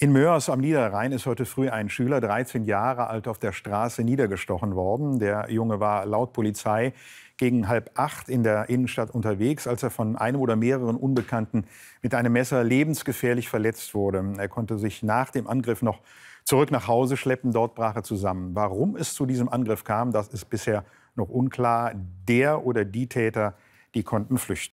In Möhrs am Niederrhein ist heute früh ein Schüler, 13 Jahre alt, auf der Straße niedergestochen worden. Der Junge war laut Polizei gegen halb acht in der Innenstadt unterwegs, als er von einem oder mehreren Unbekannten mit einem Messer lebensgefährlich verletzt wurde. Er konnte sich nach dem Angriff noch zurück nach Hause schleppen. Dort brach er zusammen. Warum es zu diesem Angriff kam, das ist bisher noch unklar. Der oder die Täter, die konnten flüchten.